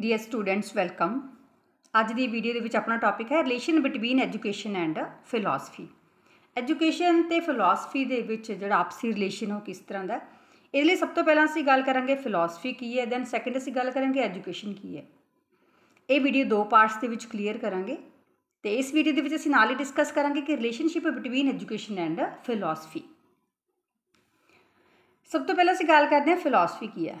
Dear students welcome ਅੱਜ ਦੀ video ਦੇ ਵਿੱਚ ਆਪਣਾ ਟੌਪਿਕ ਹੈ relation between education and philosophy education ਤੇ ਫਿਲਾਸਫੀ ਦੇ ਵਿੱਚ ਜਿਹੜਾ ਆਪਸੀ ਰਿਲੇਸ਼ਨ ਉਹ ਕਿਸ ਤਰ੍ਹਾਂ ਦਾ ਇਹਦੇ ਲਈ ਸਭ ਤੋਂ ਪਹਿਲਾਂ ਅਸੀਂ ਗੱਲ ਕਰਾਂਗੇ ਫਿਲਾਸਫੀ ਕੀ ਹੈ ਦੈਨ ਸੈਕੰਡ ਅਸੀਂ ਗੱਲ ਕਰਾਂਗੇ ਐਜੂਕੇਸ਼ਨ ਕੀ ਹੈ ਇਹ ਵੀਡੀਓ ਦੋ ਪਾਰਟਸ ਦੇ ਵਿੱਚ ਕਲੀਅਰ ਕਰਾਂਗੇ ਤੇ ਇਸ ਵੀਡੀਓ ਦੇ ਵਿੱਚ ਅਸੀਂ ਨਾਲ ਹੀ ਡਿਸਕਸ ਕਰਾਂਗੇ ਕਿ relationship between education and philosophy ਸਭ ਤੋਂ ਪਹਿਲਾਂ ਅਸੀਂ ਗੱਲ ਕਰਦੇ ਹਾਂ ਫਿਲਾਸਫੀ ਕੀ ਹੈ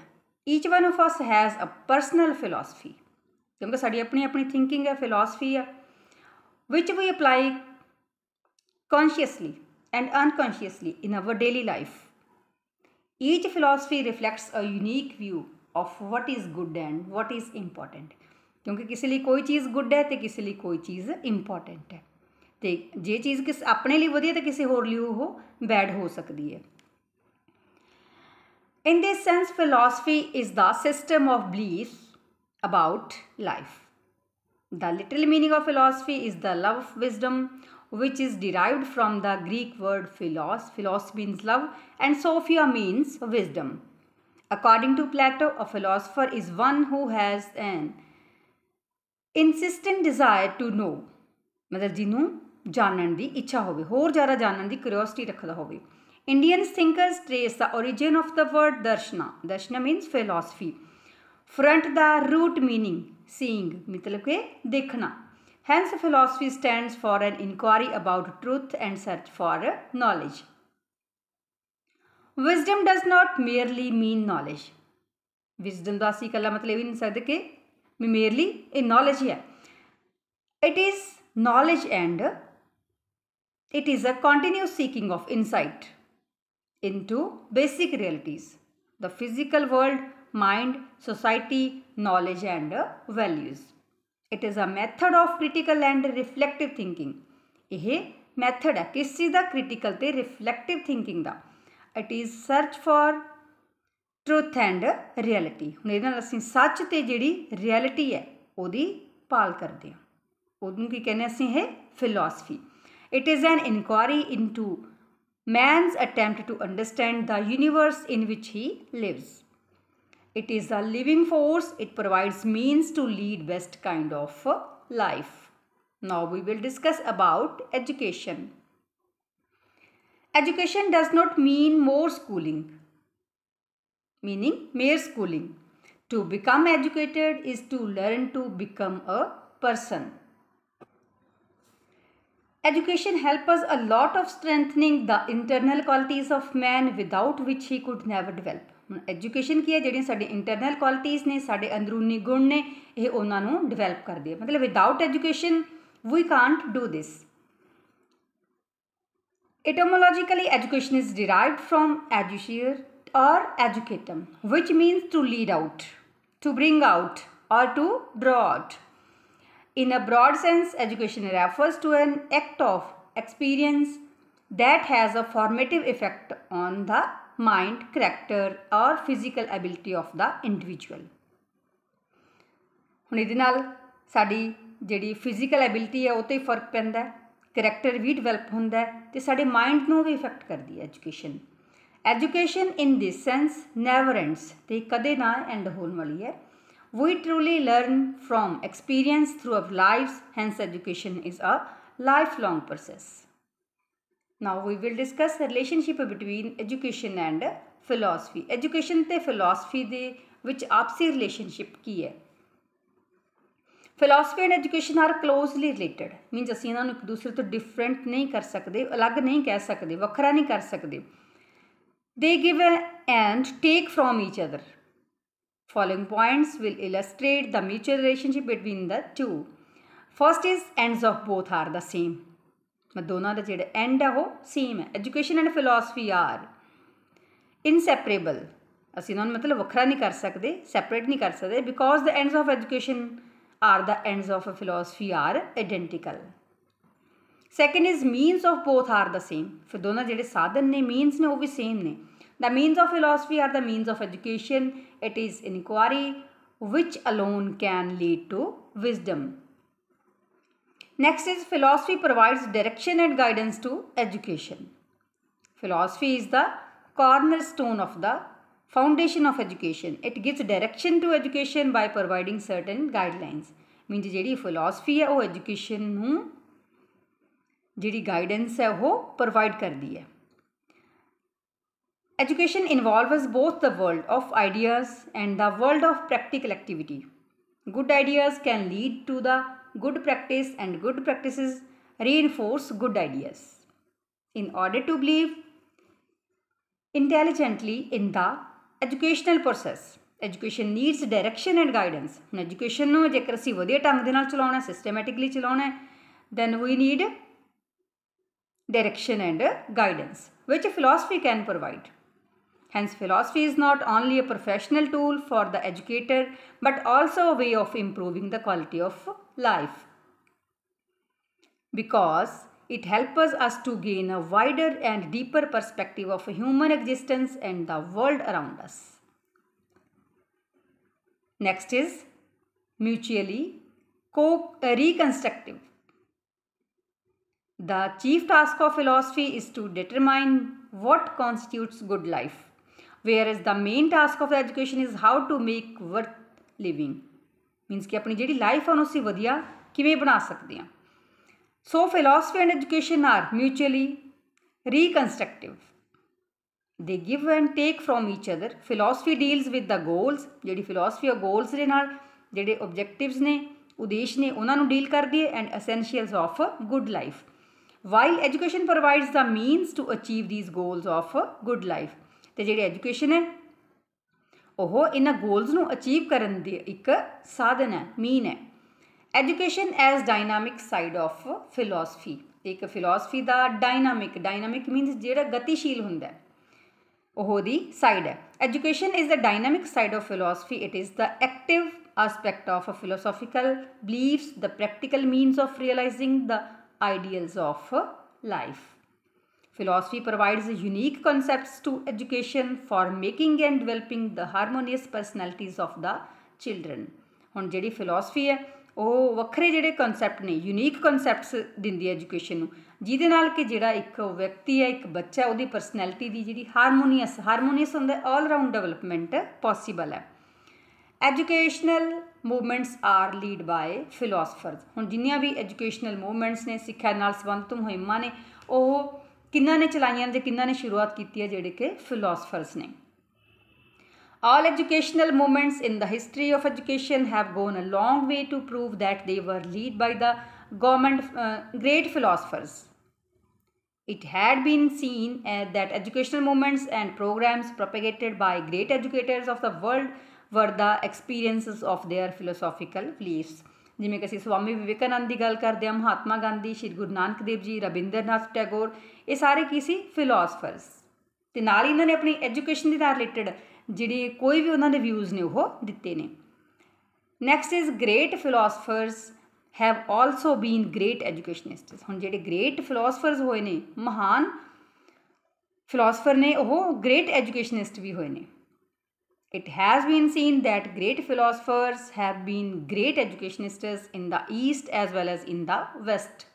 each one of us has a personal philosophy क्योंकि साड़ी अपनी अपनी थिंकिंग है फिलोसफी है which we apply consciously and unconsciously in our daily life each philosophy reflects a unique view of what is good and what is important क्योंकि किसी लिए कोई चीज़ गुड है तो किसी लिए कोई चीज़ इंपॉर्टेंट है तो जे चीज़ किस अपने लिए वी तो किसी होर लिए बैड हो सकती है In this sense, philosophy is the system of beliefs about life. The literal meaning of philosophy is the love of wisdom, which is derived from the Greek word philos. Philos means love, and sophia means wisdom. According to Plato, a philosopher is one who has an insistent desire to know, ਮਤਲਬ ਜਿਹਨੂੰ ਜਾਣਨ ਦੀ ਇੱਛਾ ਹੋਵੇ ਹੋਰ ਜ਼ਿਆਦਾ ਜਾਣਨ ਦੀ curiosity ਰੱਖਦਾ ਹੋਵੇ Indian thinkers trace the origin of the word darshana. Darshana means philosophy. Front the root meaning seeing, मतलब के देखना. Hence philosophy stands for an inquiry about truth and search for knowledge. Wisdom does not merely mean knowledge. Wisdom ਦਾ ਅਸੀਂ ਇਕੱਲਾ ਮਤਲਬ ਹੀ ਨਹੀਂ merely ਇਹ knowledge ਹੈ. It is knowledge and it is a continuous seeking of insight. into basic realities the physical world, mind, society, knowledge, and values. It is a method of critical and reflective thinking. eh method hai kis cheez da critical te reflective thinking da it is search for truth and reality hun ede naal assi sach te jehdi reality hai ਉਹਦੀ paal karde ha ਉਹਨੂੰ ki kehne assi ਇਹ philosophy it is an inquiry into man's attempt to understand the universe in which he lives. It is a living force, it provides means to lead best kind of life. Now we will discuss about education. Education does not mean more schooling, meaning mere schooling. To become educated is to learn to become a person. Education help us a lot of strengthening the internal qualities of man without which he could never develop. Education ਕੀ ਹੈ ਜਿਹੜੀਆਂ ਸਾਡੇ internal ਕੁਆਲਿਟੀਆਂ ਨੇ ਸਾਡੇ ਅੰਦਰੂਨੀ ਗੁਣ ਨੇ ਇਹ ਉਹਨਾਂ ਨੂੰ ਡਿਵੈਲਪ ਕਰਦੀ ਹੈ ਮਤਲਬ without education we can't do this etymologically education is derived from educare or educatum which means to lead out to bring out or to draw out In a broad sense, education refers to an act of experience that has a formative effect on the mind, character or physical ability of the individual. ਹੁਣ ਇਹਦੇ ਨਾਲ ਸਾਡੀ ਜਿਹੜੀ physical ability ਹੈ ਉਹ ਤੇ ਫਰਕ ਪੈਂਦਾ ਹੈ ਕਰੈਕਟਰ ਵੀ ਡਿਵੈਲਪ ਹੁੰਦਾ ਹੈ ਤੇ ਸਾਡੇ ਮਾਈਂਡ ਨੂੰ ਵੀ ਇਫੈਕਟ ਕਰਦੀ ਹੈ education education in this sense never ends ਤੇ ਕਦੇ ਨਾ ਐਂਡ ਹੋਣ ਵਾਲੀ ਹੈ We truly learn from experience through our lives, hence education is a lifelong process. Now we will discuss the relationship between education and philosophy. Education ਤੇ philosophy ਦੇ ਵਿੱਚ ਆਪਸੀ relationship ਕੀ ਹੈ? Philosophy and education are closely related means ਅਸੀਂ ਇਹਨਾਂ ਨੂੰ ਇੱਕ ਦੂਸਰੇ ਤੋਂ ਡਿਫਰੈਂਟ ਨਹੀਂ ਕਰ ਸਕਦੇ ਅਲੱਗ ਨਹੀਂ ਕਹਿ ਸਕਦੇ ਵੱਖਰਾ ਨਹੀਂ ਕਰ ਸਕਦੇ they give and take from each other Following points will illustrate the mutual relationship between the two. First is ends of both are the same. ਦੋਨਾਂ ਦਾ ਜਿਹੜਾ ਐਂਡ ਆ ਉਹ ਸੇਮ ਹੈ education and philosophy are inseparable ਅਸੀਂ ਇਹਨਾਂ ਨੂੰ ਮਤਲਬ ਵੱਖਰਾ ਨਹੀਂ ਕਰ ਸਕਦੇ ਸੈਪਰੇਟ ਨਹੀਂ ਕਰ ਸਕਦੇ because the ends of education are the ends of philosophy are identical second is means of both are the same ਫਿਰ ਦੋਨਾਂ ਜਿਹੜੇ ਸਾਧਨ ਨੇ ਮੀਨਸ ਨੇ ਉਹ ਵੀ ਸੇਮ ਨੇ The means of philosophy are the means of education. It is inquiry which alone can lead to wisdom. Next is philosophy provides direction and guidance to education. Philosophy is the cornerstone of the foundation of education. It gives direction to education by providing certain guidelines. Means जी philosophy है वो हूँ JD guidance है वो provide करती है Education involves both the world of ideas and the world of practical activity. Good ideas can lead to the good practice and good practices reinforce good ideas. In order to believe intelligently in the educational process, education needs direction and guidance. In education, no, if we study tongue systematically chalona, then we need direction and guidance, which a philosophy can provide. Hence, philosophy is not only a professional tool for the educator but also a way of improving the quality of life because it helps us to gain a wider and deeper perspective of human existence and the world around us. Next is mutually co reconstructive. The chief task of philosophy is to determine what constitutes good life whereas the main task of the education is how to make worth living means ਕਿ ਆਪਣੀ ਜਿਹੜੀ life ਆ ਉਹਨੂੰ ਅਸੀਂ ਵਧੀਆ ਕਿਵੇਂ ਬਣਾ ਸਕਦੇ ਹਾਂ philosophy and education are mutually reconstructive they give and take from each other philosophy deals with the goals ਜਿਹੜੀ philosophy of goals ਦੇ ਨਾਲ ਜਿਹੜੇ objectives ਨੇ ਉਦੇਸ਼ ਨੇ ਉਹਨਾਂ deal ਡੀਲ ਕਰਦੀ and essentials of a good life, while education provides the means to achieve these goals of a good life ਤੇ ਜਿਹੜੀ ਐਜੂਕੇਸ਼ਨ ਹੈ ਉਹ ਇਹਨਾਂ ਗੋਲਸ ਨੂੰ ਅਚੀਵ ਕਰਨ ਦੀ ਇੱਕ ਸਾਧਨ ਹੈ ਮੀਨ ਹੈ education as dynamic side of philosophy ਇੱਕ ਫਿਲਾਸਫੀ ਦਾ ਡਾਇਨਾਮਿਕ ਡਾਇਨਾਮਿਕ ਮੀਨਸ ਜਿਹੜਾ ਗਤੀਸ਼ੀਲ ਹੁੰਦਾ ਹੈ ਉਹਦੀ ਸਾਈਡ ਹੈ education is the dynamic side of philosophy it is the active aspect of a philosophical beliefs the practical means of realizing the ideals of life Philosophy provides unique concepts to education for making and developing the harmonious personalities of the children. ਹੁਣ ਜਿਹੜੀ philosophy ਹੈ ਉਹ ਵੱਖਰੇ ਜਿਹੜੇ concept ਨੇ unique concepts ਦਿੰਦੀ ਹੈ education ਨੂੰ ਜਿਹਦੇ ਨਾਲ ਕਿ ਜਿਹੜਾ ਇੱਕ ਵਿਅਕਤੀ ਹੈ ਇੱਕ ਬੱਚਾ ਉਹਦੀ ਪਰਸਨੈਲਿਟੀ ਦੀ ਜਿਹੜੀ ਹਾਰਮੋਨੀਅਸ ਹਾਰਮੋਨੀਅਸ ਹੁੰਦਾ ਆਲ ਰਾਉਂਡ ਡਿਵੈਲਪਮੈਂਟ ਪੋਸੀਬਲ ਹੈ educational movements are lead by philosophers ਹੁਣ ਜਿੰਨੀਆਂ ਵੀ ਐਜੂਕੇਸ਼ਨਲ ਮੂਵਮੈਂਟਸ ਨੇ ਸਿੱਖਿਆ ਨਾਲ ਸੰਬੰਧਤ ਮੁਹਿੰਮਾਂ ਨੇ ਉਹ ਕਿੰਨਾਂ ਨੇ ਚਲਾਈਆਂ ਤੇ ਕਿੰਨਾਂ ਨੇ ਸ਼ੁਰੂਆਤ ਕੀਤੀ ਹੈ ਜਿਹੜੇ ਕਿ ਫਿਲਾਸਫਰਸ ਨੇ All educational movements in the history of education have gone a long way to prove that they were led by the government uh, great philosophers. It had been seen uh, that educational movements and programs propagated by great educators of the world were the experiences of their philosophical beliefs. ਜਿਵੇਂ ਕਿ ਅਸੀਂ ਸਵਾਮੀ ਵਿਵੇਕਾਨੰਦ ਦੀ ਗੱਲ ਕਰਦੇ ਹਾਂ ਮਹਾਤਮਾ ਗਾਂਧੀ ਸ਼੍ਰੀ ਗੁਰੂ ਨਾਨਕ ਦੇਵ ਜੀ ਰਬਿੰਦਰਨਾਥ ਟੈਗੋਰ ਇਹ ਸਾਰੇ ਕੀ ਸੀ philosophers ਤੇ ਨਾਲ ਹੀ ਇਹਨਾਂ ਨੇ ਆਪਣੀ ਐਜੂਕੇਸ਼ਨ ਦੇ ਨਾਲ ਰਿਲੇਟਡ ਜਿਹੜੇ ਕੋਈ ਵੀ ਉਹਨਾਂ ਦੇ ਵਿਊਜ਼ ਨੇ ਉਹ ਦਿੱਤੇ ਨੇ next is great philosophers have also been great educationists ਹੁਣ ਜਿਹੜੇ ਗ੍ਰੇਟ ਫਿਲਾਸਫਰਸ ਹੋਏ ਨੇ ਮਹਾਨ ਫਿਲਾਸਫਰ ਨੇ ਉਹ ਗ੍ਰੇਟ ਐਜੂਕੇਸ਼ਨਿਸਟ ਵੀ ਹੋਏ ਨੇ It has been seen that great philosophers have been great educationists in the East as well as in the West.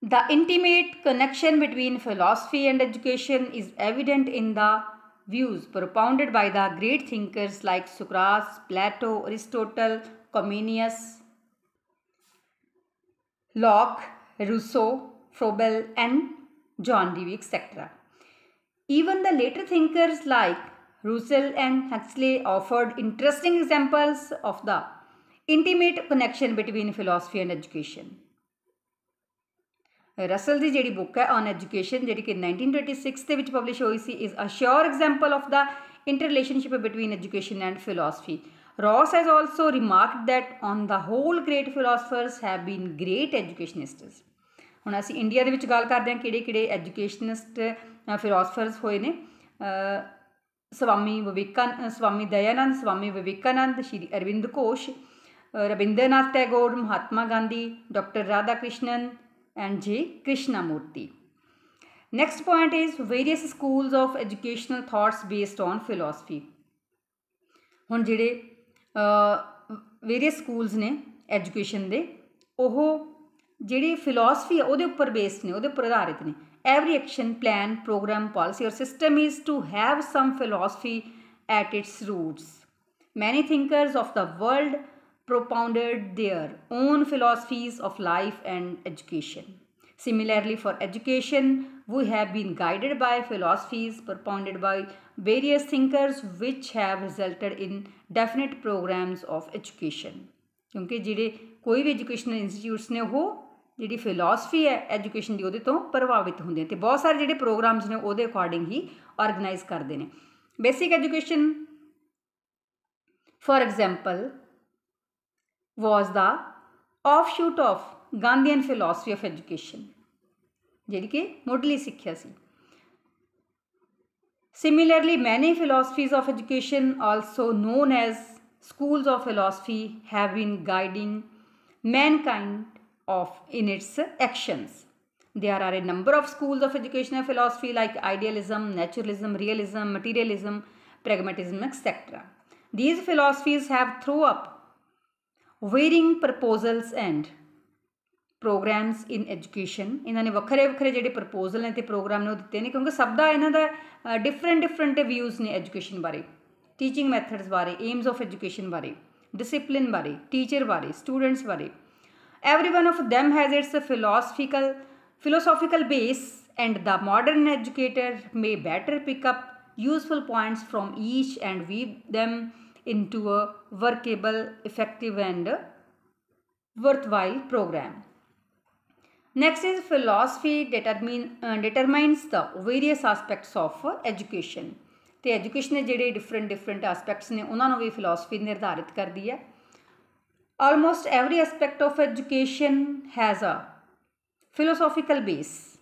The intimate connection between philosophy and education is evident in the views propounded by the great thinkers like Socrates, Plato, Aristotle, Comenius, Locke, Rousseau, Froebel and John Dewey etc. Even the later thinkers like Russell and Huxley offered interesting examples of the intimate connection between philosophy and education. Russell ਦੀ ਜਿਹੜੀ book ਹੈ on education ਜਿਹੜੀ ਕਿ 1936 ਦੇ ਵਿੱਚ publish ਹੋਈ ਸੀ is a sure example of the interrelationship between education and philosophy. Ross has also remarked that on the whole great philosophers have been great educationists. ਹੁਣ ਅਸੀਂ ਇੰਡੀਆ ਦੇ ਵਿੱਚ ਗੱਲ ਕਰਦੇ ਹਾਂ ਕਿਹੜੇ ਕਿਹੜੇ ਐਜੂਕੇਸ਼ਨਿਸਟ ਫਿਲਾਸਫਰਸ ਹੋਏ ਨੇ Swami Vivekananda Swami Dayanand Swami Vivekananda Shri Aurobindo Ghosh Rabindranath Tagore Mahatma Gandhi doctor Radhakrishnan and Krishnamurti next point is various schools of educational thoughts based on philosophy ਹੁਣ ਜਿਹੜੇ ਵੇਰੀਅਸ ਸਕੂਲਸ ਨੇ ਐਜੂਕੇਸ਼ਨ ਦੇ ਉਹ ਜਿਹੜੀ ਫਿਲਾਸਫੀ ਆ ਉਹਦੇ ਉੱਪਰ ਬੇਸਡ ਨੇ ਉਹਦੇ ਉੱਪਰ ਆਧਾਰਿਤ ਨੇ every action plan program policy or system is to have some philosophy at its roots many thinkers of the world propounded their own philosophies of life and education similarly for education we have been guided by philosophies propounded by various thinkers which have resulted in definite programs of education ਕਿਉਂਕਿ ਜਿਹੜੇ ਕੋਈ ਵੀ educational institutes ਨੇ ਉਹ ਜਿਹੜੀ philosophy ਹੈ education ਦੀ ਉਹਦੇ ਤੋਂ ਪ੍ਰਭਾਵਿਤ ਹੁੰਦੇ ਨੇ ਤੇ ਬਹੁਤ ਸਾਰੇ ਜਿਹੜੇ ਪ੍ਰੋਗਰਾਮਸ ਨੇ ਉਹਦੇ ਅਕੋਰਡਿੰਗ ਹੀ ਆਰਗੇਨਾਈਜ਼ ਕਰਦੇ ਨੇ basic education for example was the offshoot of Gandhian philosophy of education ਜਿਹੜੀ ਕਿ ਮੁੱਢਲੀ ਸਿੱਖਿਆ ਸੀ Similarly, many philosophies of education, also known as schools of philosophy, have been guiding mankind of in its actions. There are a number of schools of educational philosophy like idealism, naturalism, realism, materialism, pragmatism, etc. These philosophies have thrown up varying proposals and programs in education. ਇਹਨਾਂ ਨੇ ਵੱਖਰੇ ਵੱਖਰੇ ਜਿਹੜੇ proposal ਨੇ ਤੇ programme ਨੇ ਉਹ ਦਿੱਤੇ ਨੇ ਕਿਉਂਕਿ ਸਭ ਦਾ ਇਹਨਾਂ ਦਾ ਡਿਫਰੈਂਟ ਡਿਫਰੈਂਟ ਵਿਊਜ਼ ਨੇ ਐਜੂਕੇਸ਼ਨ ਬਾਰੇ ਟੀਚਿੰਗ ਮੈਥਡਸ ਬਾਰੇ ਏਮਸ ਆਫ ਐਜੂਕੇਸ਼ਨ ਬਾਰੇ ਡਿਸਪਲਿਨ ਬਾਰੇ ਟੀਚਰ ਬਾਰੇ ਸਟੂਡੈਂਟਸ ਬਾਰੇ every one of them has its philosophical philosophical base and the modern educator may better pick up useful points from each and weave them into a workable effective and worthwhile program next is philosophy determine uh, determines the various aspects of education ਤੇ education ਦੇ ਜਿਹੜੇ different different aspects ਨੇ ਉਹਨਾਂ ਨੂੰ ਵੀ philosophy ਨਿਰਧਾਰਿਤ ਕਰਦੀ ਹੈ Almost every aspect of education has a philosophical base.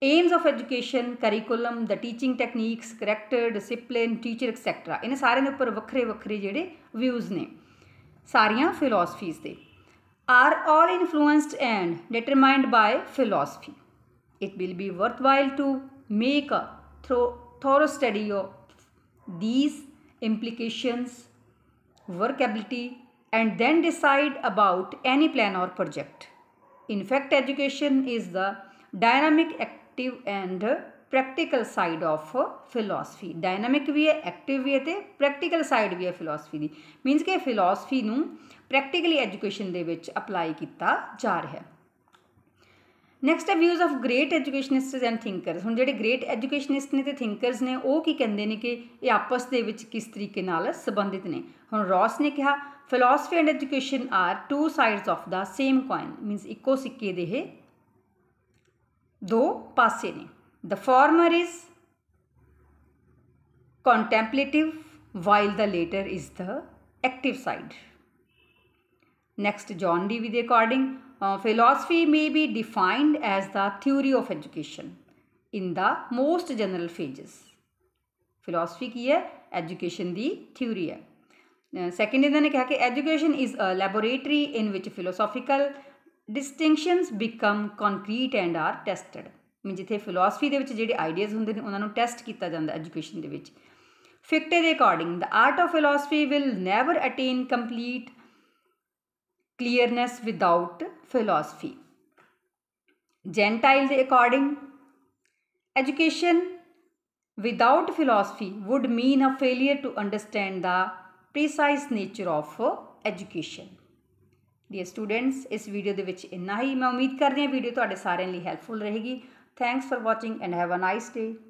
Aims of education, curriculum, the teaching techniques, character, discipline, teacher, etc. in सारे ने ऊपर वक्रे वक्रे जेडे views ने सारियाँ philosophies दे are all influenced and determined by philosophy. it will be worthwhile to make a thorough study of these implications, workability, and then decide about any plan or project. In fact, education is the dynamic, active and practical side of philosophy dynamic भी है active ਵੀ ਹੈ ਤੇ practical side ਵੀ ਹੈ philosophy ਦੀ means ਕਿ philosophy ਨੂੰ practically education ਦੇ ਵਿੱਚ ਅਪਲਾਈ ਕੀਤਾ ਜਾ ਰਿਹਾ ਹੈ ਨੈਕਸਟ ਹੈ views of great educationists and thinkers ਹੁਣ ਜਿਹੜੇ ਗ੍ਰੇਟ ਐਜੂਕੇਸ਼ਨਿਸਟ ਨੇ ਤੇ ਥਿੰਕਰਸ ਨੇ ਉਹ ਕੀ ਕਹਿੰਦੇ ਨੇ ਕਿ ਇਹ ਆਪਸ ਦੇ ਵਿੱਚ ਕਿਸ ਤਰੀਕੇ ਨਾਲ ਸੰਬੰਧਿਤ ਨੇ ਹੁਣ ਰੌਸ ਨੇ ਕਿਹਾ philosophy and education are two sides of the same coin means ਇੱਕੋ ਸਿੱਕੇ ਦੇ ਇਹ ਦੋ ਪਾਸੇ ਨੇ the former is contemplative while the later is the active side next john dewey the according Uh, philosophy may be defined as the theory of education in the most general phases. Philosophy ki education the theory hai. Uh, second, education is a laboratory in which philosophical distinctions become concrete and are tested. Jithe philosophy de vich ideas hunde test kita janda education de vich. according, the art of philosophy will never attain complete clearness without philosophy. Gentile, according, education without philosophy would mean a failure to understand the precise nature of education. Dear students ਇਸ video ਦੇ ਵਿੱਚ ਇੰਨਾ ਹੀ ਮੈਂ ਉਮੀਦ ਕਰਦੀ ਹਾਂ video ਤੁਹਾਡੇ ਸਾਰਿਆਂ ਲਈ ਹੈਲਪਫੁਲ ਰਹੇਗੀ thanks for watching and have a nice day